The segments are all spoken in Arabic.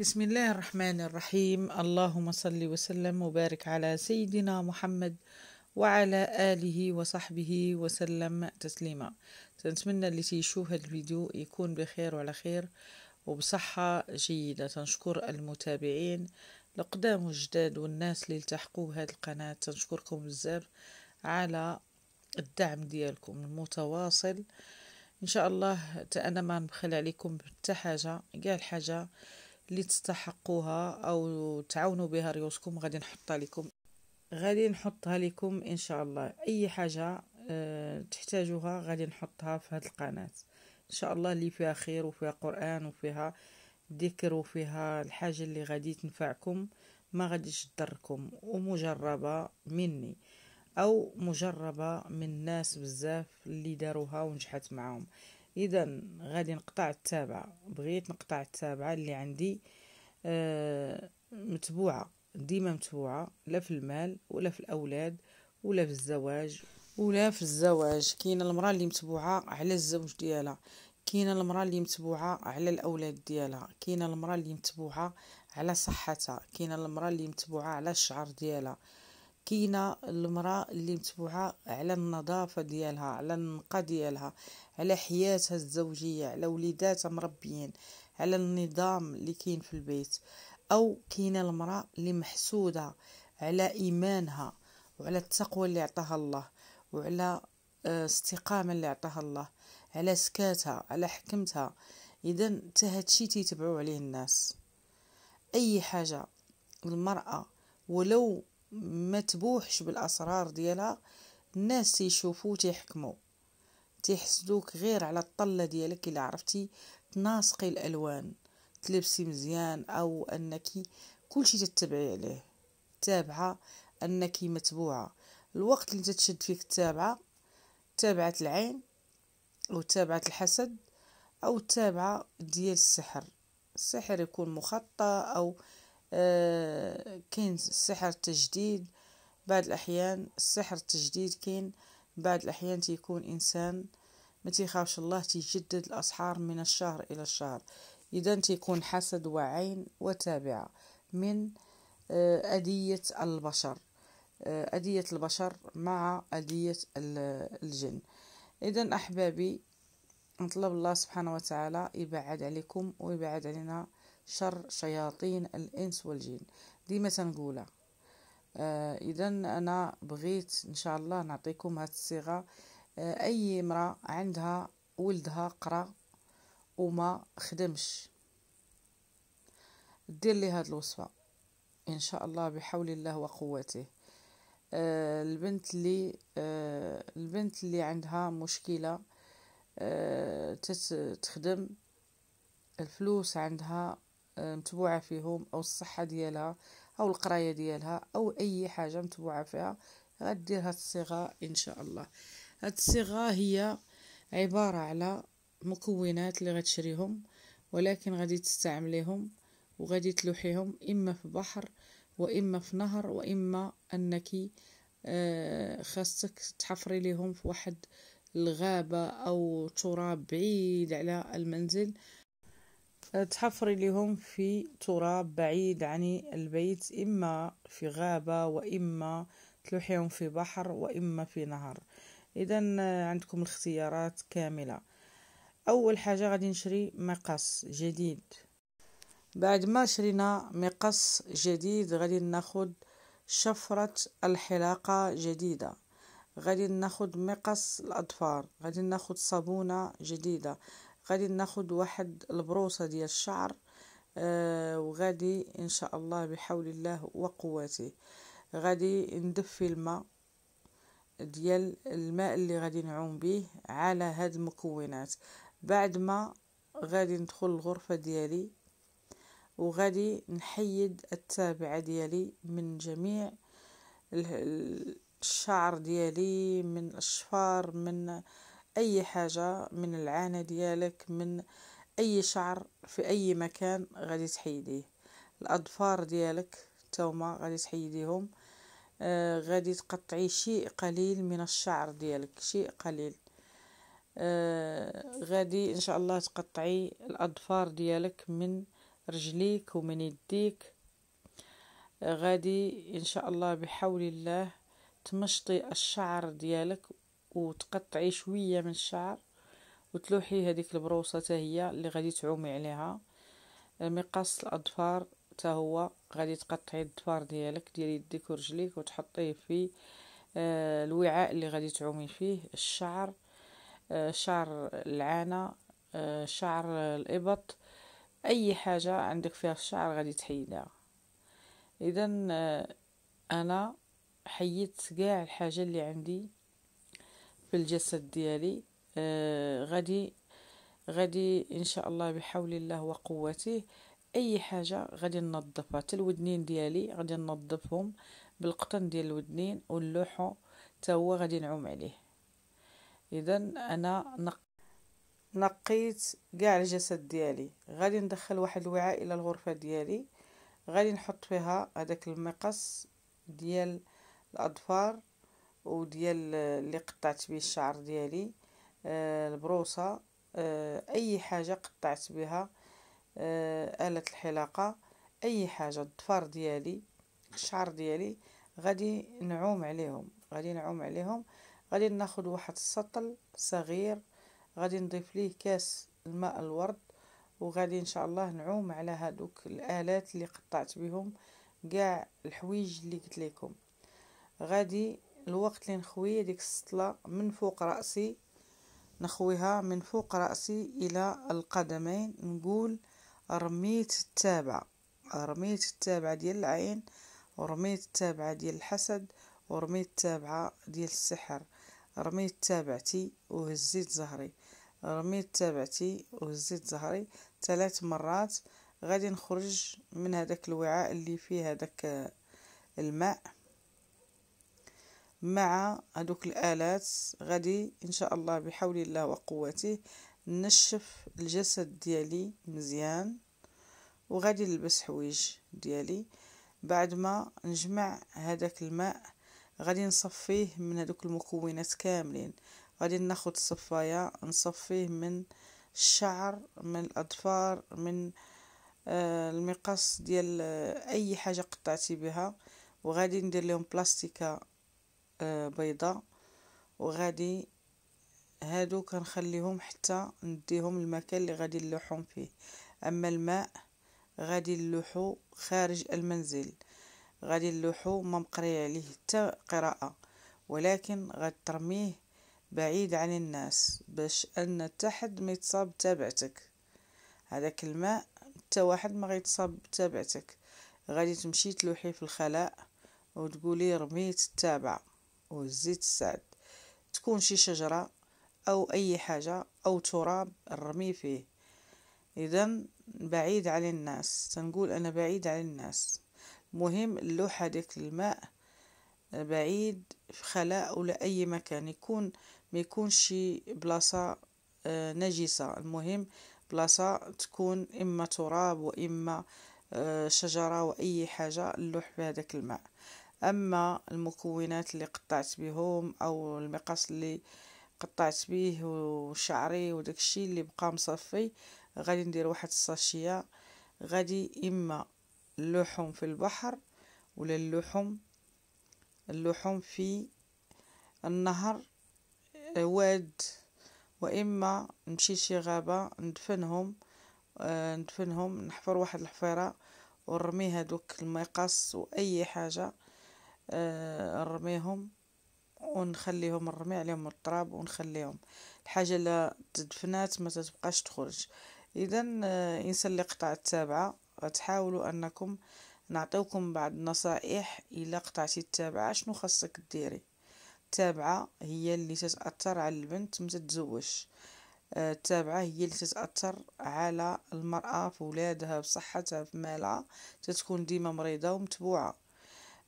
بسم الله الرحمن الرحيم اللهم صل وسلم وبارك على سيدنا محمد وعلى آله وصحبه وسلم تسليما تنتمنى اللي تيشوف هذا الفيديو يكون بخير وعلى خير وبصحة جيدة تنشكر المتابعين القدام والجداد والناس اللي التحقوا بهذه القناة تنشكركم بزاف على الدعم ديالكم المتواصل ان شاء الله انا ما نبخل عليكم حتى حاجه كاع الحاجه اللي تستحقوها او تعاونوا بها ريوسكم غادي نحطها لكم غادي نحطها لكم ان شاء الله اي حاجه أه تحتاجوها غادي نحطها في هذه القناه ان شاء الله اللي فيها خير وفيها قران وفيها ذكر وفيها الحاجه اللي غادي تنفعكم ما غاديش تضركم ومجربه مني او مجربه من ناس بزاف اللي داروها ونجحت معاهم اذا غادي نقطع التابعة بغيت نقطع التابعة اللي عندي آه، متبوعة ديما متبوعة لا في المال ولا في الاولاد ولا في الزواج ولا في الزواج كاينه المراه اللي متبوعه على الزوج ديالها كاينه المراه اللي متبوعه على الاولاد ديالها كاينه المراه اللي متبوعه على صحتها كاينه المراه اللي متبوعه على الشعر ديالها كاينه المراه اللي متبوعه على النظافه ديالها على النقا ديالها على حياتها الزوجيه على وليداتها مربيين على النظام اللي كاين في البيت او كاينه المراه اللي محسوده على ايمانها وعلى التقوى اللي عطاها الله وعلى الاستقامه آه، اللي عطاها الله على سكاتها على حكمتها اذا حتى هادشي تيتبعوا عليه الناس اي حاجه المراه ولو ما تبوحش بالاسرار ديالها الناس تيشوفو تيحكمو تيحسدوك غير على الطله ديالك الا عرفتي تناسقي الالوان تلبسي مزيان او انك كلشي تتبعي عليه تابعه انك متبوعه الوقت اللي تتشد فيك التابعه تابعه العين او تابعه الحسد او تابعه ديال السحر السحر يكون مخطط او آه، كاين سحر التجديد بعض الأحيان السحر التجديد كاين بعض الأحيان تيكون إنسان ما تيخافش الله تيجدد الأسحار من الشهر إلى الشهر إذا تيكون حسد وعين وتابعة من أدية آه، البشر أدية آه، البشر مع أدية الجن إذا أحبابي نطلب الله سبحانه وتعالى يبعد عليكم ويبعد علينا شر شياطين الإنس والجن دي تنقولها نقولها آه إذا أنا بغيت إن شاء الله نعطيكم هاد الصيغة آه أي امرأة عندها ولدها قرا وما خدمش دير لي هاد الوصفة إن شاء الله بحول الله وقوته آه البنت اللي آه البنت اللي عندها مشكلة آه تخدم الفلوس عندها متبوعة فيهم أو الصحة ديالها أو القراية ديالها أو أي حاجة متبوعة فيها غدير هاد الصيغة إن شاء الله هاد الصيغة هي عبارة على مكونات اللي غتشريهم ولكن غادي تستعمليهم وغادي تلوحيهم إما في بحر وإما في نهر وإما أنك آه، خاصك تحفري ليهم في واحد الغابة أو تراب بعيد على المنزل أه، تحفري لهم في تراب بعيد عن البيت إما في غابة وإما تلوحيهم في بحر وإما في نهر إذا أه، عندكم الاختيارات كاملة أول حاجة غادي نشري مقص جديد بعد ما شرينا مقص جديد غادي ناخد شفرة الحلاقة جديدة غادي ناخد مقص الأظفار غادي ناخد صابونة جديدة غادي ناخد واحد البروصه ديال الشعر آه، وغادي ان شاء الله بحول الله وقوته غادي ندفي الماء ديال الماء اللي غادي نعوم به على هاد المكونات بعد ما غادي ندخل الغرفه ديالي وغادي نحيد التابعه ديالي من جميع الشعر ديالي من الشفار من أي حاجة من العانة ديالك من أي شعر في أي مكان غادي تحيديه الأظفار ديالك توما غادي تحيديهم آه غادي تقطعي شيء قليل من الشعر ديالك شيء قليل آه غادي ان شاء الله تقطعي الاظفار ديالك من رجليك ومن يديك آه غادي ان شاء الله بحول الله تمشطي الشعر ديالك وتقطعي شويه من الشعر وتلوحي هذيك البروصه حتى هي اللي غادي تعومي عليها مقص الاظفار حتى هو غادي تقطعي الظفار ديالك ديال يديك ورجليك وتحطيه في آه، الوعاء اللي غادي تعومي فيه الشعر آه، شعر العانه آه، شعر الابط اي حاجه عندك فيها الشعر غادي تحيدها اذا انا حيدت كاع الحاجه اللي عندي في الجسد ديالي آه غادي غادي ان شاء الله بحول الله وقوته اي حاجه غادي ننظفها حتى الودنين ديالي غادي ننظفهم بالقطن ديال الودنين واللوحو حتى هو غادي نعوم عليه اذا انا نق... نقيت كاع الجسد ديالي غادي ندخل واحد الوعاء الى الغرفه ديالي غادي نحط فيها هذاك المقص ديال الاظفار وديال اللي قطعت به الشعر ديالي آه البروسه آه اي حاجه قطعت بها آه اله الحلاقه اي حاجه الضفار ديالي الشعر ديالي غادي نعوم عليهم غادي نعوم عليهم غادي ناخد واحد السطل صغير غادي نضيف ليه كاس الماء الورد وغادي ان شاء الله نعوم على هادوك الالات اللي قطعت بهم كاع الحويج اللي قلت لكم غادي الوقت اللي نخوي ديك السطله من فوق راسي نخويها من فوق راسي الى القدمين نقول رميت التابعه رميت التابعه ديال العين ورميت التابعه ديال الحسد ورميت التابعه ديال السحر رميت تابعتي وهزيت زهري رميت تابعتي وهزيت زهري ثلاث مرات غادي نخرج من هذاك الوعاء اللي فيه هذاك الماء مع هذوك الآلات غادي إن شاء الله بحول الله وقوته نشف الجسد ديالي مزيان وغادي نلبس حوايج ديالي بعد ما نجمع هذاك الماء غادي نصفيه من هذوك المكونات كاملين غادي ناخد الصفايه نصفيه من الشعر من الاظفار من آه، المقص ديال آه، اي حاجه قطعتي بها وغادي ندير لهم بلاستيكه آه، بيضة وغادي هادو كنخليهم حتى نديهم المكان اللي غادي نلوحهم فيه اما الماء غادي نلوحو خارج المنزل غادي نلوحو ما مقري عليه حتى قراءه ولكن غترميه بعيد عن الناس باش ان حتى حد ما يتصاب تابعتك هذاك الماء حتى واحد ما غيتصاب تابعتك غادي تمشي تلوحي في الخلاء وتقولي رميت التابعه والزيت السعد تكون شي شجرة أو أي حاجة أو تراب نرمي فيه إذا بعيد على الناس تنقول أنا بعيد على الناس مهم اللوحة ديك الماء بعيد في خلاء ولا أي مكان يكون ما يكونش شي بلاصة آه، نجسة المهم بلاصة تكون إما تراب وإما آه، شجرة وأي حاجة نلوح هذاك الماء أما المكونات اللي قطعت بهم أو المقص اللي قطعت به وشعري وداك الشيء اللي بقى مصفي غادي ندير واحد الساشيه غادي اما اللحوم في البحر ولا اللحوم اللحوم في النهر آه، واد واما نمشي شي غابه ندفنهم آه، ندفنهم نحفر واحد الحفيره ونرمي هذوك المقص واي حاجه آه، نرميهم ونخليهم نرمي عليهم التراب ونخليهم الحاجه اللي تدفنات ما تبقاش تخرج اذا الانسان آه، اللي قطع التابعه غتحاولوا انكم نعطيوكم بعض النصائح الا قطعتي التابعه شنو خاصك ديري التابعه هي اللي تتاثر على البنت ما تتزوجش آه، التابعة هي اللي تتأثر على المرأة في ولادها بصحتها في مالها تتكون ديما مريضة ومتبوعة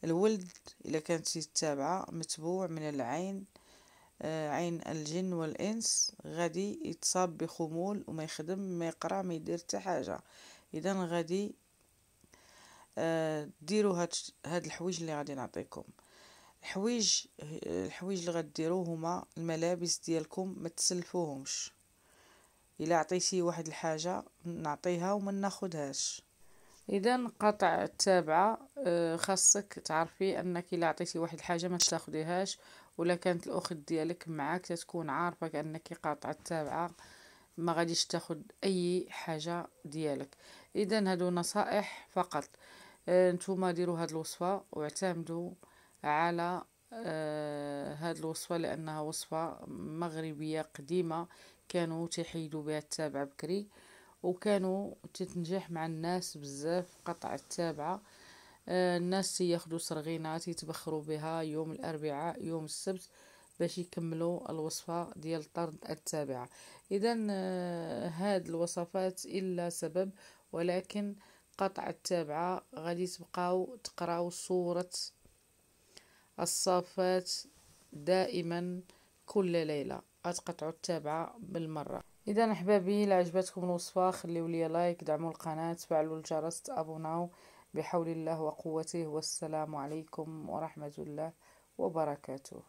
الولد إذا كانت تتابعة متبوع من العين آه، عين الجن والإنس غادي يتصاب بخمول وما يخدم ما يقرا ما يدير حتى حاجة إذا غادي آه، ديروا هاد, هاد الحوايج اللي غادي نعطيكم الحوايج الحوايج اللي غديروا هما الملابس ديالكم ما تسلفوهمش الا عطيتي واحد الحاجه نعطيها وما ناخدهاش اذا قطع التابعه آه، خاصك تعرفي انك الا عطيتي واحد الحاجه ما تاخديهاش ولا كانت الاخت ديالك معاك تتكون عارفه انك قاطعه التابعه ما غاديش تاخد اي حاجه ديالك اذا هادو نصائح فقط آه، نتوما ديروا هاد الوصفه واعتمدوا على آه، هاد الوصفه لانها وصفه مغربيه قديمه كانوا تحيدوا بها التابعه بكري وكانوا تتنجح مع الناس بزاف قطع التابعة آه، الناس تياخدو صرغينة يتبخروا بها يوم الأربعاء يوم السبت باش يكملوا الوصفة ديال طرد التابعة إذا آه، هاد الوصفات إلا سبب ولكن قطع التابعة غادي تبقاو تقراو صورة الصافات دائما كل ليلة غتقطعوا التابعه بالمره اذا احبابي الى عجبتكم الوصفه خليو لي لايك دعموا القناه فعلوا الجرس تابوناو بحول الله وقوته والسلام عليكم ورحمه الله وبركاته